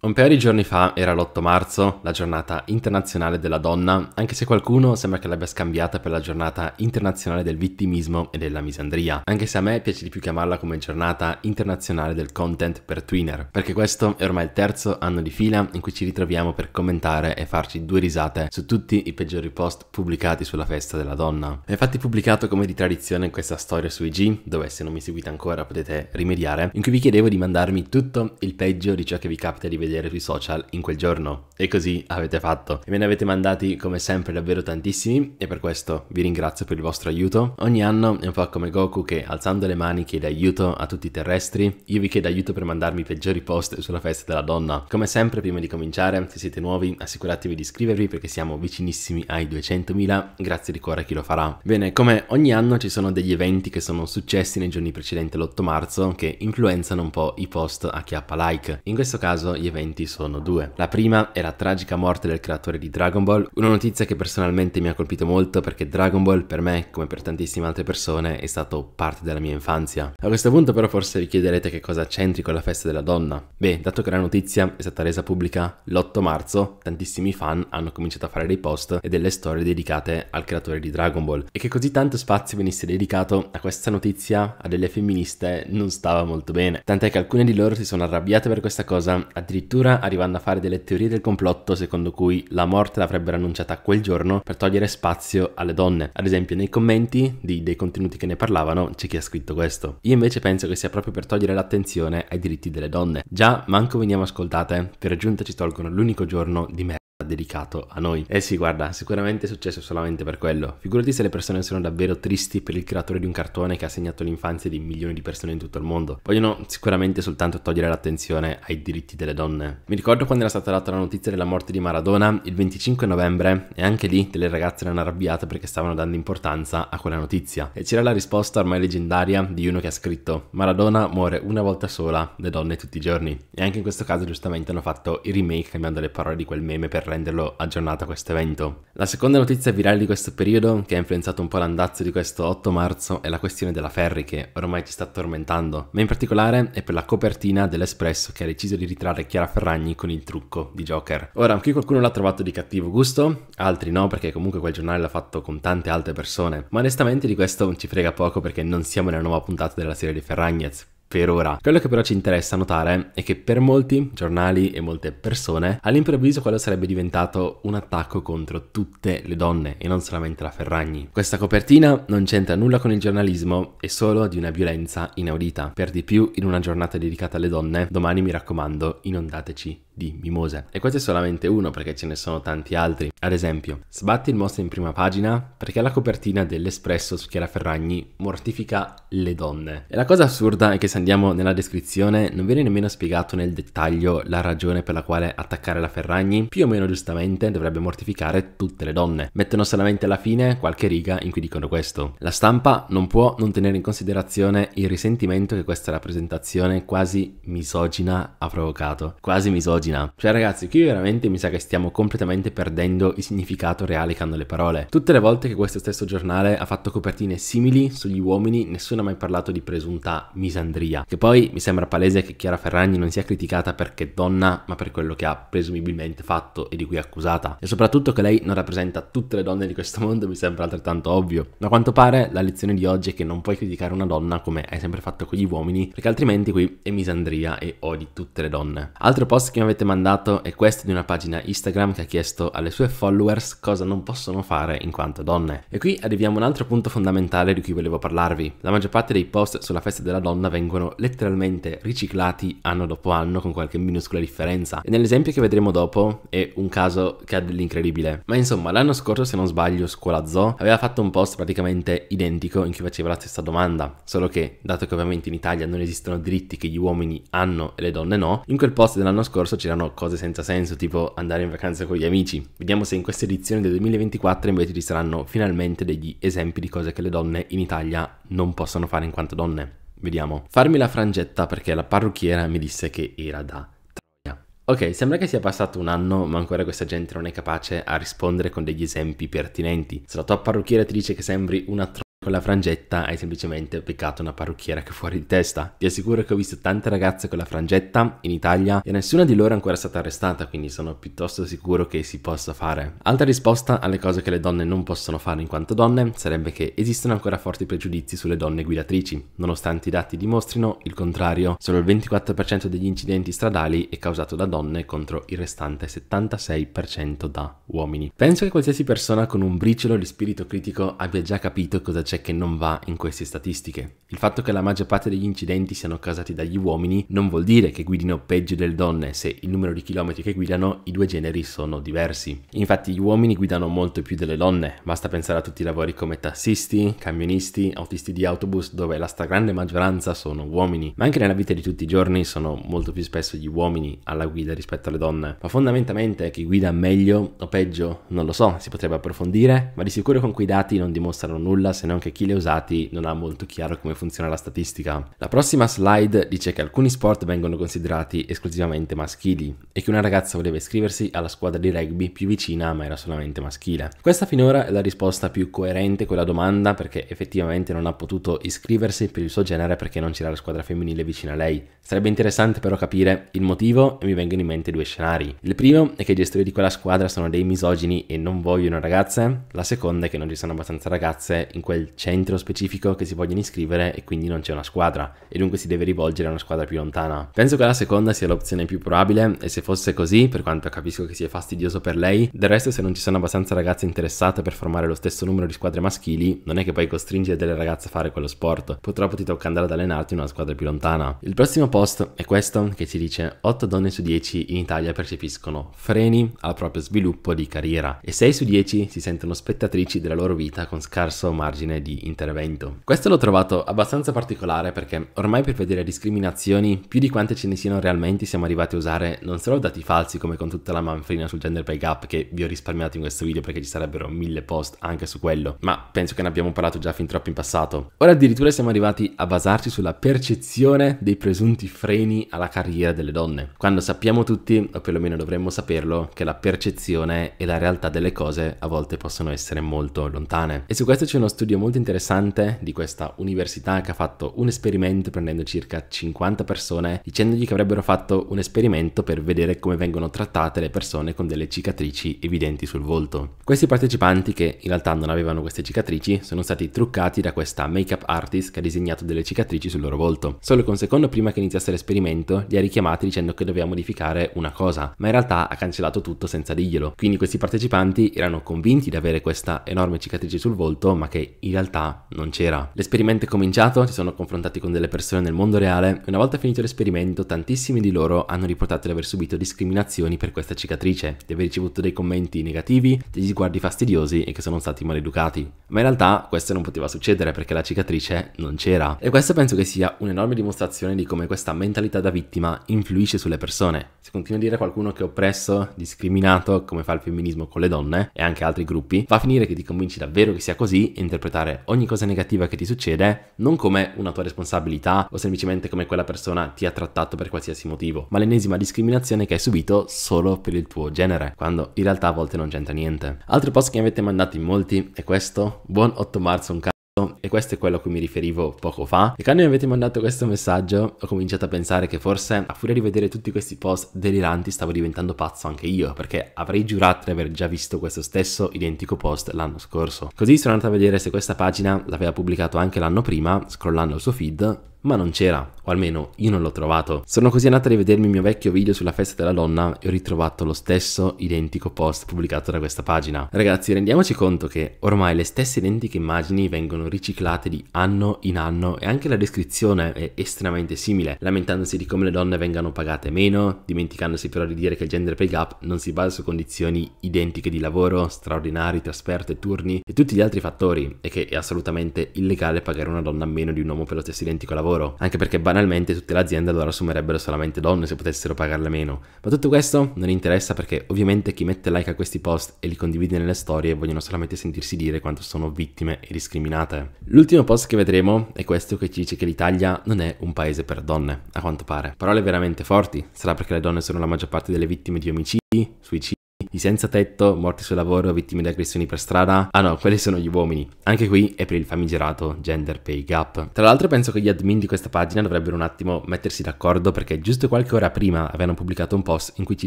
Un paio di giorni fa era l'8 marzo, la giornata internazionale della donna, anche se qualcuno sembra che l'abbia scambiata per la giornata internazionale del vittimismo e della misandria, anche se a me piace di più chiamarla come giornata internazionale del content per twinner, perché questo è ormai il terzo anno di fila in cui ci ritroviamo per commentare e farci due risate su tutti i peggiori post pubblicati sulla festa della donna. È infatti pubblicato come di tradizione in questa storia su IG, dove se non mi seguite ancora potete rimediare, in cui vi chiedevo di mandarmi tutto il peggio di ciò che vi capita di vedere vedere sui social in quel giorno. E così avete fatto. E me ne avete mandati come sempre davvero tantissimi e per questo vi ringrazio per il vostro aiuto. Ogni anno è un po' come Goku che alzando le mani chiede aiuto a tutti i terrestri. Io vi chiedo aiuto per mandarmi i peggiori post sulla festa della donna. Come sempre prima di cominciare, se siete nuovi assicuratevi di iscrivervi perché siamo vicinissimi ai 200.000. Grazie di cuore a chi lo farà. Bene, come ogni anno ci sono degli eventi che sono successi nei giorni precedenti l'8 marzo che influenzano un po' i post a chiappa like. In questo caso gli eventi eventi sono due. La prima è la tragica morte del creatore di Dragon Ball, una notizia che personalmente mi ha colpito molto perché Dragon Ball per me, come per tantissime altre persone, è stato parte della mia infanzia. A questo punto però forse vi chiederete che cosa c'entri con la festa della donna. Beh, dato che la notizia è stata resa pubblica l'8 marzo, tantissimi fan hanno cominciato a fare dei post e delle storie dedicate al creatore di Dragon Ball e che così tanto spazio venisse dedicato a questa notizia a delle femministe non stava molto bene. Tant'è che alcune di loro si sono arrabbiate per questa cosa, addirittura addirittura arrivando a fare delle teorie del complotto secondo cui la morte l'avrebbero annunciata quel giorno per togliere spazio alle donne. Ad esempio nei commenti di, dei contenuti che ne parlavano c'è chi ha scritto questo. Io invece penso che sia proprio per togliere l'attenzione ai diritti delle donne. Già, manco veniamo ascoltate, per giunta ci tolgono l'unico giorno di merda dedicato a noi. Eh sì, guarda, sicuramente è successo solamente per quello. Figurati se le persone sono davvero tristi per il creatore di un cartone che ha segnato l'infanzia di milioni di persone in tutto il mondo. Vogliono sicuramente soltanto togliere l'attenzione ai diritti delle donne. Mi ricordo quando era stata data la notizia della morte di Maradona il 25 novembre e anche lì delle ragazze erano arrabbiate perché stavano dando importanza a quella notizia. E c'era la risposta ormai leggendaria di uno che ha scritto Maradona muore una volta sola, le donne tutti i giorni. E anche in questo caso giustamente hanno fatto il remake cambiando le parole di quel meme per rendere renderlo aggiornato a questo evento. La seconda notizia virale di questo periodo, che ha influenzato un po' l'andazzo di questo 8 marzo, è la questione della Ferri che ormai ci sta tormentando, ma in particolare è per la copertina dell'Espresso che ha deciso di ritrarre Chiara Ferragni con il trucco di Joker. Ora, qui qualcuno l'ha trovato di cattivo gusto, altri no perché comunque quel giornale l'ha fatto con tante altre persone, ma onestamente di questo ci frega poco perché non siamo nella nuova puntata della serie di Ferragnez per ora. Quello che però ci interessa notare è che per molti giornali e molte persone all'improvviso quello sarebbe diventato un attacco contro tutte le donne e non solamente la Ferragni. Questa copertina non c'entra nulla con il giornalismo, è solo di una violenza inaudita. Per di più in una giornata dedicata alle donne, domani mi raccomando inondateci di mimose. E questo è solamente uno perché ce ne sono tanti altri. Ad esempio, sbatti il mostro in prima pagina perché la copertina dell'Espresso su Chiara Ferragni mortifica le donne. E la cosa assurda è che se andiamo nella descrizione non viene nemmeno spiegato nel dettaglio la ragione per la quale attaccare la Ferragni, più o meno giustamente dovrebbe mortificare tutte le donne. Mettono solamente alla fine qualche riga in cui dicono questo. La stampa non può non tenere in considerazione il risentimento che questa rappresentazione quasi misogina ha provocato. Quasi misogina pagina. Cioè ragazzi, qui veramente mi sa che stiamo completamente perdendo il significato reale che hanno le parole. Tutte le volte che questo stesso giornale ha fatto copertine simili sugli uomini, nessuno ha mai parlato di presunta misandria. Che poi mi sembra palese che Chiara Ferragni non sia criticata perché donna, ma per quello che ha presumibilmente fatto e di cui è accusata. E soprattutto che lei non rappresenta tutte le donne di questo mondo mi sembra altrettanto ovvio. Ma a quanto pare la lezione di oggi è che non puoi criticare una donna come hai sempre fatto con gli uomini, perché altrimenti qui è misandria e odi tutte le donne. Altro post che mi avete avete mandato è questo di una pagina Instagram che ha chiesto alle sue followers cosa non possono fare in quanto donne. E qui arriviamo a un altro punto fondamentale di cui volevo parlarvi. La maggior parte dei post sulla festa della donna vengono letteralmente riciclati anno dopo anno con qualche minuscola differenza. E nell'esempio che vedremo dopo è un caso che ha dell'incredibile. Ma insomma, l'anno scorso, se non sbaglio, Scuola Zoo aveva fatto un post praticamente identico in cui faceva la stessa domanda, solo che, dato che ovviamente in Italia non esistono diritti che gli uomini hanno e le donne no, in quel post dell'anno scorso c'erano cose senza senso, tipo andare in vacanza con gli amici. Vediamo se in questa edizione del 2024 invece ci saranno finalmente degli esempi di cose che le donne in Italia non possono fare in quanto donne. Vediamo. Farmi la frangetta perché la parrucchiera mi disse che era da troia. Ok, sembra che sia passato un anno, ma ancora questa gente non è capace a rispondere con degli esempi pertinenti. Se la tua parrucchiera ti dice che sembri una troia, con la frangetta hai semplicemente beccato una parrucchiera che fuori di testa. Ti assicuro che ho visto tante ragazze con la frangetta in Italia e nessuna di loro è ancora stata arrestata, quindi sono piuttosto sicuro che si possa fare. Altra risposta alle cose che le donne non possono fare in quanto donne sarebbe che esistono ancora forti pregiudizi sulle donne guidatrici, nonostante i dati dimostrino il contrario. Solo il 24% degli incidenti stradali è causato da donne contro il restante 76% da uomini. Penso che qualsiasi persona con un briciolo di spirito critico abbia già capito cosa c'è c'è che non va in queste statistiche. Il fatto che la maggior parte degli incidenti siano causati dagli uomini non vuol dire che guidino peggio delle donne se il numero di chilometri che guidano i due generi sono diversi. Infatti gli uomini guidano molto più delle donne, basta pensare a tutti i lavori come tassisti, camionisti, autisti di autobus dove la stragrande maggioranza sono uomini, ma anche nella vita di tutti i giorni sono molto più spesso gli uomini alla guida rispetto alle donne. Ma fondamentalmente chi guida meglio o peggio non lo so, si potrebbe approfondire, ma di sicuro con quei dati non dimostrano nulla se non anche chi li ha usati non ha molto chiaro come funziona la statistica. La prossima slide dice che alcuni sport vengono considerati esclusivamente maschili e che una ragazza voleva iscriversi alla squadra di rugby più vicina ma era solamente maschile. Questa finora è la risposta più coerente con la domanda perché effettivamente non ha potuto iscriversi per il suo genere perché non c'era la squadra femminile vicina a lei. Sarebbe interessante però capire il motivo e mi vengono in mente due scenari. Il primo è che i gestori di quella squadra sono dei misogini e non vogliono ragazze, la seconda è che non ci sono abbastanza ragazze in quel centro specifico che si vogliono iscrivere e quindi non c'è una squadra e dunque si deve rivolgere a una squadra più lontana. Penso che la seconda sia l'opzione più probabile e se fosse così, per quanto capisco che sia fastidioso per lei, del resto se non ci sono abbastanza ragazze interessate per formare lo stesso numero di squadre maschili, non è che puoi costringere delle ragazze a fare quello sport, purtroppo ti tocca andare ad allenarti in una squadra più lontana. Il prossimo post è questo che ci dice 8 donne su 10 in Italia percepiscono freni al proprio sviluppo di carriera e 6 su 10 si sentono spettatrici della loro vita con scarso margine di intervento. Questo l'ho trovato abbastanza particolare perché ormai per vedere discriminazioni, più di quante ce ne siano realmente, siamo arrivati a usare non solo dati falsi come con tutta la manfrina sul gender pay gap che vi ho risparmiato in questo video perché ci sarebbero mille post anche su quello, ma penso che ne abbiamo parlato già fin troppo in passato. Ora addirittura siamo arrivati a basarci sulla percezione dei presunti freni alla carriera delle donne, quando sappiamo tutti, o perlomeno dovremmo saperlo, che la percezione e la realtà delle cose a volte possono essere molto lontane. E su questo c'è uno studio molto molto interessante di questa università che ha fatto un esperimento prendendo circa 50 persone dicendogli che avrebbero fatto un esperimento per vedere come vengono trattate le persone con delle cicatrici evidenti sul volto. Questi partecipanti che in realtà non avevano queste cicatrici sono stati truccati da questa make-up artist che ha disegnato delle cicatrici sul loro volto. Solo che un secondo prima che iniziasse l'esperimento li ha richiamati dicendo che doveva modificare una cosa, ma in realtà ha cancellato tutto senza dirglielo. Quindi questi partecipanti erano convinti di avere questa enorme cicatrice sul volto, ma che in realtà realtà non c'era. L'esperimento è cominciato, si sono confrontati con delle persone nel mondo reale e una volta finito l'esperimento tantissimi di loro hanno riportato di aver subito discriminazioni per questa cicatrice, di aver ricevuto dei commenti negativi, degli sguardi fastidiosi e che sono stati maleducati. Ma in realtà questo non poteva succedere perché la cicatrice non c'era. E questo penso che sia un'enorme dimostrazione di come questa mentalità da vittima influisce sulle persone. Se continua a dire a qualcuno che è oppresso, discriminato, come fa il femminismo con le donne e anche altri gruppi, va a finire che ti convinci davvero che sia così e interpretare valutare ogni cosa negativa che ti succede non come una tua responsabilità o semplicemente come quella persona ti ha trattato per qualsiasi motivo, ma l'ennesima discriminazione che hai subito solo per il tuo genere, quando in realtà a volte non c'entra niente. Altro post che mi avete mandato in molti è questo. Buon 8 marzo un cazzo. Esatto, e questo è quello a cui mi riferivo poco fa. E quando mi avete mandato questo messaggio ho cominciato a pensare che forse a furia di vedere tutti questi post deliranti stavo diventando pazzo anche io, perché avrei giurato di aver già visto questo stesso identico post l'anno scorso. Così sono andato a vedere se questa pagina l'aveva pubblicato anche l'anno prima, scrollando il suo feed, ma non c'era, o almeno io non l'ho trovato. Sono così andata a rivedermi il mio vecchio video sulla festa della donna e ho ritrovato lo stesso identico post pubblicato da questa pagina. Ragazzi, rendiamoci conto che ormai le stesse identiche immagini vengono riciclate di anno in anno e anche la descrizione è estremamente simile, lamentandosi di come le donne vengano pagate meno, dimenticandosi però di dire che il gender pay gap non si basa su condizioni identiche di lavoro, straordinari, trasferte, turni e tutti gli altri fattori e che è assolutamente illegale pagare una donna meno di un uomo per lo stesso identico lavoro lavoro, anche perché banalmente tutte le aziende allora assumerebbero solamente donne se potessero pagarle meno. Ma tutto questo non interessa perché ovviamente chi mette like a questi post e li condivide nelle storie vogliono solamente sentirsi dire quanto sono vittime e discriminate. L'ultimo post che vedremo è questo che ci dice che l'Italia non è un paese per donne, a quanto pare. Parole veramente forti, sarà perché le donne sono la maggior parte delle vittime di omicidi, suicidi, i senza tetto, morti sul lavoro, vittime di aggressioni per strada. Ah no, quelli sono gli uomini. Anche qui è per il famigerato gender pay gap. Tra l'altro penso che gli admin di questa pagina dovrebbero un attimo mettersi d'accordo perché giusto qualche ora prima avevano pubblicato un post in cui ci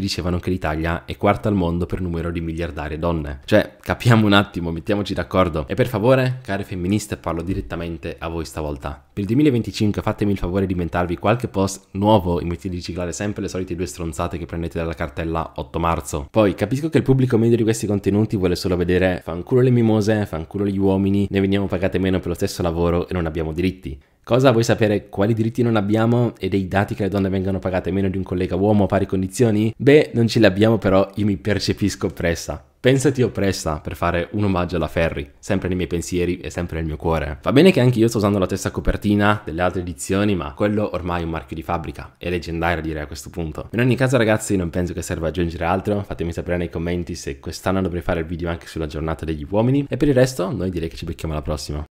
dicevano che l'Italia è quarta al mondo per numero di miliardarie donne. Cioè, capiamo un attimo, mettiamoci d'accordo. E per favore, care femministe, parlo direttamente a voi stavolta. Per il 2025 fatemi il favore di inventarvi qualche post nuovo in cui di riciclare sempre le solite due stronzate che prendete dalla cartella 8 marzo. Poi capite Capisco che il pubblico medio di questi contenuti vuole solo vedere fanculo le mimose, fanculo gli uomini, ne veniamo pagate meno per lo stesso lavoro e non abbiamo diritti. Cosa vuoi sapere quali diritti non abbiamo e dei dati che le donne vengano pagate meno di un collega uomo a pari condizioni? Beh, non ce li abbiamo però io mi percepisco oppressa. Pensati oppressa per fare un omaggio alla Ferri, sempre nei miei pensieri e sempre nel mio cuore. Va bene che anche io sto usando la stessa copertina delle altre edizioni, ma quello ormai è un marchio di fabbrica, è leggendario direi a questo punto. In ogni caso ragazzi non penso che serva aggiungere altro, fatemi sapere nei commenti se quest'anno dovrei fare il video anche sulla giornata degli uomini e per il resto noi direi che ci becchiamo alla prossima.